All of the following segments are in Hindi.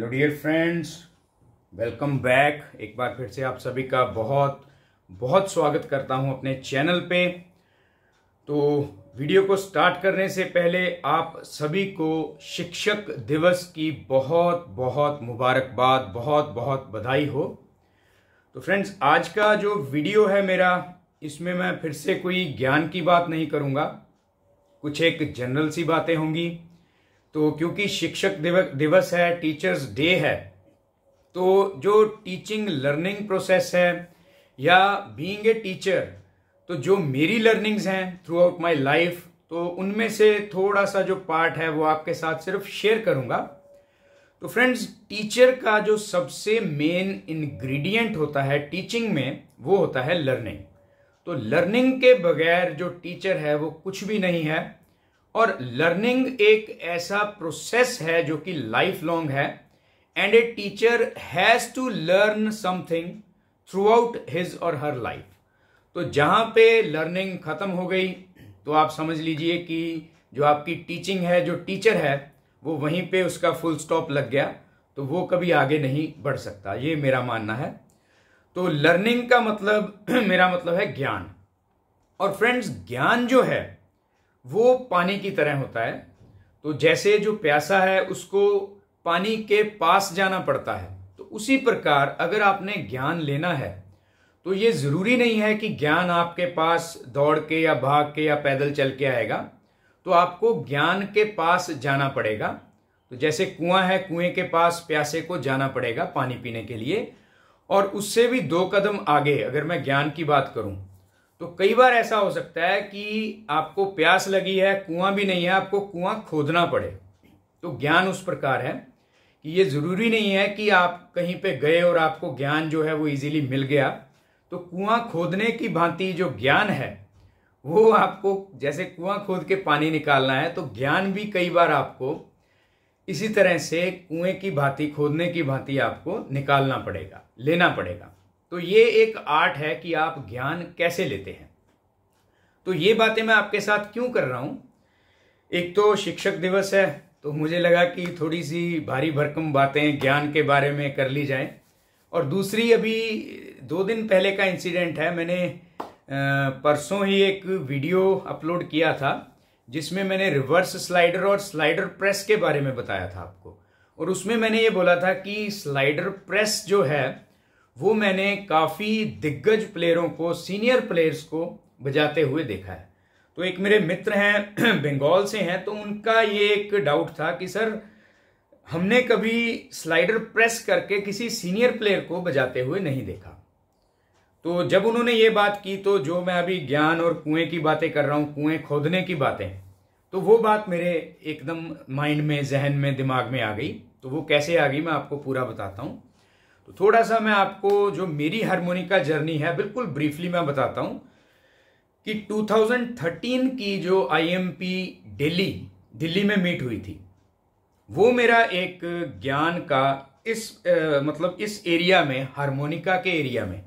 hello dear friends welcome back एक बार फिर से आप सभी का बहुत बहुत स्वागत करता हूं अपने चैनल पे तो वीडियो को स्टार्ट करने से पहले आप सभी को शिक्षक दिवस की बहुत बहुत मुबारकबाद बहुत बहुत बधाई हो तो फ्रेंड्स आज का जो वीडियो है मेरा इसमें मैं फिर से कोई ज्ञान की बात नहीं करूंगा कुछ एक जनरल सी बातें होंगी तो क्योंकि शिक्षक दिवस है टीचर्स डे है तो जो टीचिंग लर्निंग प्रोसेस है या बीइंग ए टीचर तो जो मेरी लर्निंग्स हैं थ्रू आउट माई लाइफ तो उनमें से थोड़ा सा जो पार्ट है वो आपके साथ सिर्फ शेयर करूंगा तो फ्रेंड्स टीचर का जो सबसे मेन इंग्रेडिएंट होता है टीचिंग में वो होता है लर्निंग तो लर्निंग के बगैर जो टीचर है वो कुछ भी नहीं है और लर्निंग एक ऐसा प्रोसेस है जो कि लाइफ लॉन्ग है and a teacher has to learn something throughout his और हर लाइफ तो जहां पे लर्निंग खत्म हो गई तो आप समझ लीजिए कि जो आपकी टीचिंग है जो टीचर है वो वहीं पे उसका फुल स्टॉप लग गया तो वो कभी आगे नहीं बढ़ सकता ये मेरा मानना है तो लर्निंग का मतलब मेरा मतलब है ज्ञान और फ्रेंड्स ज्ञान जो है वो पानी की तरह होता है तो जैसे जो प्यासा है उसको पानी के पास जाना पड़ता है तो उसी प्रकार अगर आपने ज्ञान लेना है तो ये जरूरी नहीं है कि ज्ञान आपके पास दौड़ के या भाग के या पैदल चल के आएगा तो आपको ज्ञान के पास जाना पड़ेगा तो जैसे कुआं है कुएं के पास प्यासे को जाना पड़ेगा पानी पीने के लिए और उससे भी दो कदम आगे अगर मैं ज्ञान की बात करूं तो कई बार ऐसा हो सकता है कि आपको प्यास लगी है कुआं भी नहीं है आपको कुआं खोदना पड़े तो ज्ञान उस प्रकार है कि ये जरूरी नहीं है कि आप कहीं पे गए और आपको ज्ञान जो है वो इजीली मिल गया तो कुआं खोदने की भांति जो ज्ञान है वो आपको जैसे कुआं खोद के पानी निकालना है तो ज्ञान भी कई बार आपको इसी तरह से कुएं की भांति खोदने की भांति आपको निकालना पड़ेगा लेना पड़ेगा तो ये एक आर्ट है कि आप ज्ञान कैसे लेते हैं तो ये बातें मैं आपके साथ क्यों कर रहा हूं एक तो शिक्षक दिवस है तो मुझे लगा कि थोड़ी सी भारी भरकम बातें ज्ञान के बारे में कर ली जाए और दूसरी अभी दो दिन पहले का इंसिडेंट है मैंने परसों ही एक वीडियो अपलोड किया था जिसमें मैंने रिवर्स स्लाइडर और स्लाइडर प्रेस के बारे में बताया था आपको और उसमें मैंने ये बोला था कि स्लाइडर प्रेस जो है वो मैंने काफ़ी दिग्गज प्लेयरों को सीनियर प्लेयर्स को बजाते हुए देखा है तो एक मेरे मित्र हैं बंगाल से हैं तो उनका ये एक डाउट था कि सर हमने कभी स्लाइडर प्रेस करके किसी सीनियर प्लेयर को बजाते हुए नहीं देखा तो जब उन्होंने ये बात की तो जो मैं अभी ज्ञान और कुएं की बातें कर रहा हूं कुएं खोदने की बातें तो वो बात मेरे एकदम माइंड में जहन में दिमाग में आ गई तो वो कैसे आ गई मैं आपको पूरा बताता हूँ तो थोड़ा सा मैं आपको जो मेरी हारमोनिका जर्नी है बिल्कुल ब्रीफली मैं बताता हूं कि 2013 की जो आईएमपी दिल्ली दिल्ली में मीट हुई थी वो मेरा एक ज्ञान का इस आ, मतलब इस एरिया में हारमोनिका के एरिया में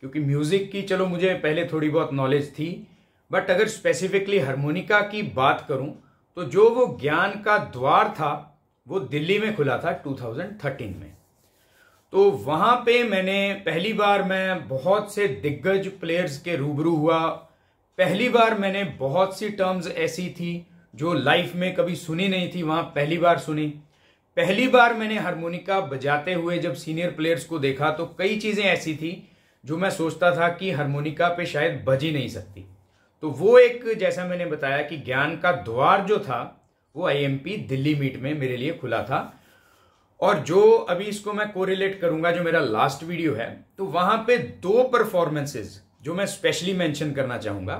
क्योंकि म्यूज़िक की चलो मुझे पहले थोड़ी बहुत नॉलेज थी बट अगर स्पेसिफिकली हारमोनिका की बात करूं तो जो वो ज्ञान का द्वार था वो दिल्ली में खुला था 2013 में तो वहां पे मैंने पहली बार मैं बहुत से दिग्गज प्लेयर्स के रूबरू हुआ पहली बार मैंने बहुत सी टर्म्स ऐसी थी जो लाइफ में कभी सुनी नहीं थी वहां पहली बार सुनी पहली बार मैंने हारमोनिका बजाते हुए जब सीनियर प्लेयर्स को देखा तो कई चीजें ऐसी थी जो मैं सोचता था कि हारमोनिका पे शायद बज ही नहीं सकती तो वो एक जैसा मैंने बताया कि ज्ञान का द्वार जो था वो आईएमपी दिल्ली मीट में मेरे लिए खुला था और जो अभी इसको मैं कोरिलेट करूंगा जो मेरा लास्ट वीडियो है तो वहां पे दो परफॉर्मेंसेज जो मैं स्पेशली मेंशन करना चाहूंगा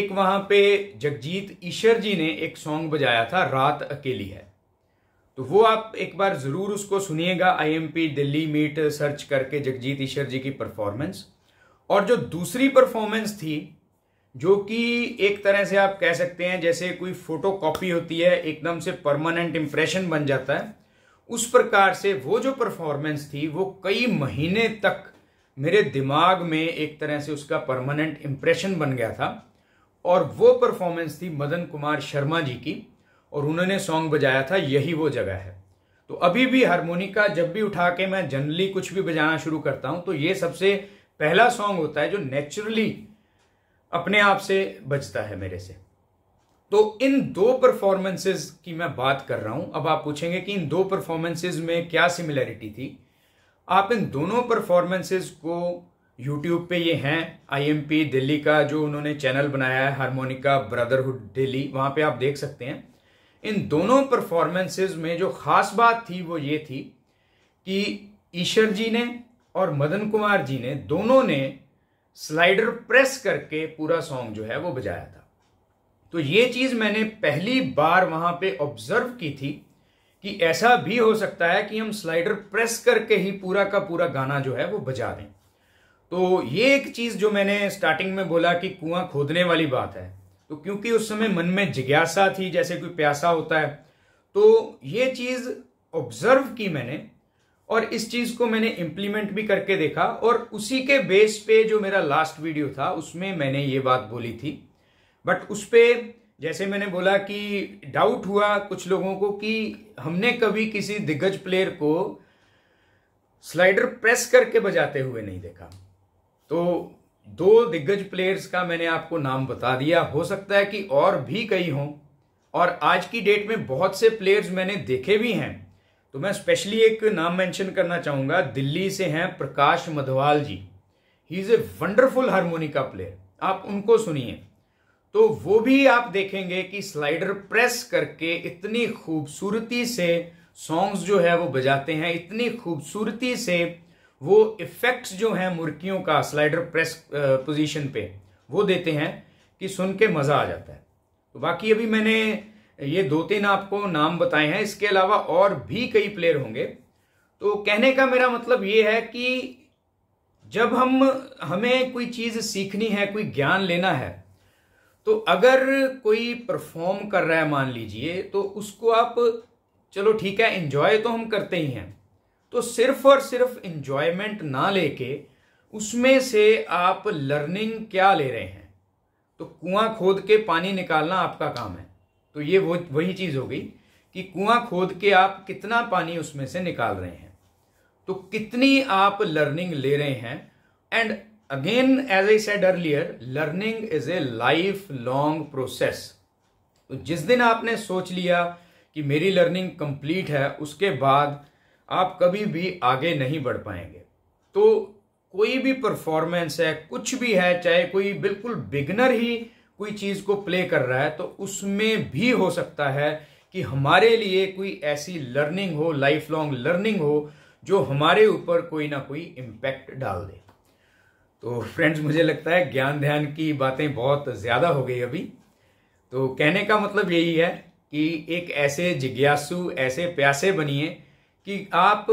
एक वहां पे जगजीत ईशर जी ने एक सॉन्ग बजाया था रात अकेली है तो वो आप एक बार जरूर उसको सुनिएगा आईएमपी दिल्ली मीट सर्च करके जगजीत ईशर जी की परफॉर्मेंस और जो दूसरी परफॉर्मेंस थी जो कि एक तरह से आप कह सकते हैं जैसे कोई फोटो कॉपी होती है एकदम से परमानेंट इंप्रेशन बन जाता है उस प्रकार से वो जो परफॉर्मेंस थी वो कई महीने तक मेरे दिमाग में एक तरह से उसका परमानेंट इम्प्रेशन बन गया था और वो परफॉर्मेंस थी मदन कुमार शर्मा जी की और उन्होंने सॉन्ग बजाया था यही वो जगह है तो अभी भी हारमोनिका जब भी उठा के मैं जनरली कुछ भी बजाना शुरू करता हूं तो ये सबसे पहला सॉन्ग होता है जो नेचुरली अपने आप से बजता है मेरे से तो इन दो परफॉर्मेंसेज की मैं बात कर रहा हूं अब आप पूछेंगे कि इन दो परफॉर्मेंसेज में क्या सिमिलैरिटी थी आप इन दोनों परफॉर्मेंसेज को यूट्यूब पे ये हैं आईएमपी दिल्ली का जो उन्होंने चैनल बनाया है हारमोनिका ब्रदरहुड दिल्ली वहां पे आप देख सकते हैं इन दोनों परफॉर्मेंसेज में जो खास बात थी वो ये थी कि ईश्वर जी ने और मदन कुमार जी ने दोनों ने स्लाइडर प्रेस करके पूरा सॉन्ग जो है वो बजाया था तो ये चीज मैंने पहली बार वहां पे ऑब्जर्व की थी कि ऐसा भी हो सकता है कि हम स्लाइडर प्रेस करके ही पूरा का पूरा गाना जो है वो बजा दें तो ये एक चीज जो मैंने स्टार्टिंग में बोला कि कुआं खोदने वाली बात है तो क्योंकि उस समय मन में जिज्ञासा थी जैसे कोई प्यासा होता है तो ये चीज ऑब्जर्व की मैंने और इस चीज को मैंने इम्प्लीमेंट भी करके देखा और उसी के बेस पे जो मेरा लास्ट वीडियो था उसमें मैंने ये बात बोली थी बट उस पर जैसे मैंने बोला कि डाउट हुआ कुछ लोगों को कि हमने कभी किसी दिग्गज प्लेयर को स्लाइडर प्रेस करके बजाते हुए नहीं देखा तो दो दिग्गज प्लेयर्स का मैंने आपको नाम बता दिया हो सकता है कि और भी कई हों और आज की डेट में बहुत से प्लेयर्स मैंने देखे भी हैं तो मैं स्पेशली एक नाम मेंशन करना चाहूँगा दिल्ली से हैं Prakash Madhwal ji he is a wonderful harmonica player आप उनको सुनिए तो वो भी आप देखेंगे कि स्लाइडर प्रेस करके इतनी खूबसूरती से सॉन्ग्स जो है वो बजाते हैं इतनी खूबसूरती से वो इफेक्ट्स जो हैं मुर्गियों का स्लाइडर प्रेस पोजीशन पे वो देते हैं कि सुन के मज़ा आ जाता है तो बाकी अभी मैंने ये दो तीन आपको नाम बताए हैं इसके अलावा और भी कई प्लेयर होंगे तो कहने का मेरा मतलब ये है कि जब हम हमें कोई चीज़ सीखनी है कोई ज्ञान लेना है तो अगर कोई परफॉर्म कर रहा है मान लीजिए तो उसको आप चलो ठीक है इन्जॉय तो हम करते ही हैं तो सिर्फ और सिर्फ इन्जॉयमेंट ना लेके उसमें से आप लर्निंग क्या ले रहे हैं तो कुआं खोद के पानी निकालना आपका काम है तो ये वो वही चीज़ हो गई कि कुआं खोद के आप कितना पानी उसमें से निकाल रहे हैं तो कितनी आप लर्निंग ले रहे हैं and again as I said earlier learning is a life long तो जिस दिन आपने सोच लिया कि मेरी लर्निंग कंप्लीट है उसके बाद आप कभी भी आगे नहीं बढ़ पाएंगे तो कोई भी परफॉर्मेंस है कुछ भी है चाहे कोई बिल्कुल बिगनर ही कोई चीज़ को प्ले कर रहा है तो उसमें भी हो सकता है कि हमारे लिए कोई ऐसी लर्निंग हो लाइफ लॉन्ग लर्निंग हो जो हमारे ऊपर कोई ना कोई इम्पैक्ट डाल दे तो फ्रेंड्स मुझे लगता है ज्ञान ध्यान की बातें बहुत ज़्यादा हो गई अभी तो कहने का मतलब यही है कि एक ऐसे जिज्ञासु ऐसे प्यासे बनिए कि आप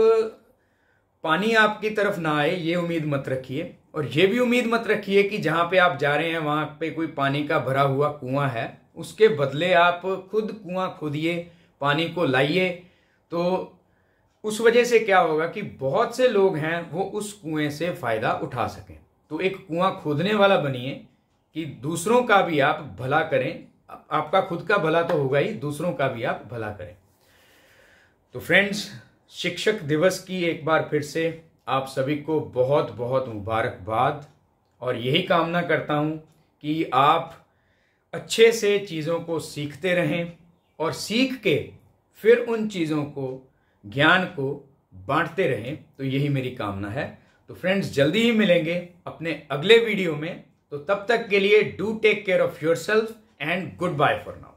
पानी आपकी तरफ ना आए ये उम्मीद मत रखिए और ये भी उम्मीद मत रखिए कि जहाँ पे आप जा रहे हैं वहाँ पे कोई पानी का भरा हुआ कुआं है उसके बदले आप खुद कुआं खोदिए पानी को लाइए तो उस वजह से क्या होगा कि बहुत से लोग हैं वो उस कुएं से फ़ायदा उठा सकें तो एक कुआं खोदने वाला बनिए कि दूसरों का भी आप भला करें आपका खुद का भला तो होगा ही दूसरों का भी आप भला करें तो फ्रेंड्स शिक्षक दिवस की एक बार फिर से आप सभी को बहुत बहुत मुबारकबाद और यही कामना करता हूँ कि आप अच्छे से चीज़ों को सीखते रहें और सीख के फिर उन चीज़ों को ज्ञान को बांटते रहें तो यही मेरी कामना है तो फ्रेंड्स जल्दी ही मिलेंगे अपने अगले वीडियो में तो तब तक के लिए do take care of yourself and goodbye for now